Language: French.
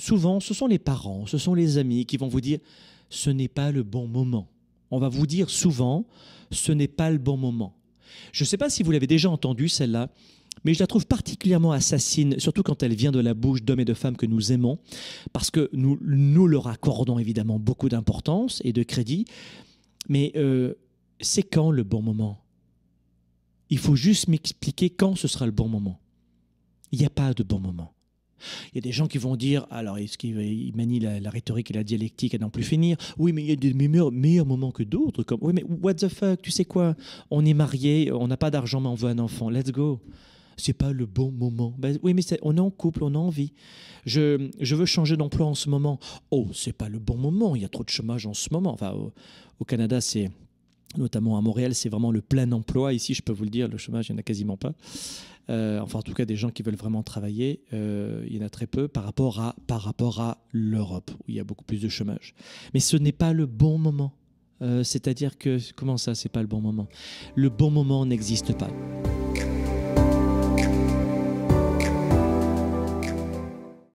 souvent, ce sont les parents, ce sont les amis qui vont vous dire ce n'est pas le bon moment. On va vous dire souvent ce n'est pas le bon moment. Je ne sais pas si vous l'avez déjà entendu, celle-là, mais je la trouve particulièrement assassine, surtout quand elle vient de la bouche d'hommes et de femmes que nous aimons, parce que nous, leur accordons évidemment beaucoup d'importance et de crédit. Mais euh, c'est quand le bon moment Il faut juste m'expliquer quand ce sera le bon moment. Il n'y a pas de bon moment. Il y a des gens qui vont dire, alors est-ce qu'il manie la, rhétorique et la dialectique et n'en plus finir Oui, mais il y a des meilleurs, meilleurs moments que d'autres. Comme, oui, mais what the fuck, tu sais quoi On est marié, on n'a pas d'argent, mais on veut un enfant. Let's go. C'est pas le bon moment. Ben, oui, mais on est en couple, on a envie. Je, veux changer d'emploi en ce moment. Oh, c'est pas le bon moment. Il y a trop de chômage en ce moment. Enfin, au Canada, c'est notamment à Montréal, c'est vraiment le plein emploi. Ici, je peux vous le dire, le chômage, il n'y en a quasiment pas. Euh, enfin, en tout cas, des gens qui veulent vraiment travailler, euh, il y en a très peu par rapport à, à l'Europe, où il y a beaucoup plus de chômage. Mais ce n'est pas le bon moment. Euh, c'est-à-dire que, comment ça, c'est pas le bon moment Le bon moment n'existe pas.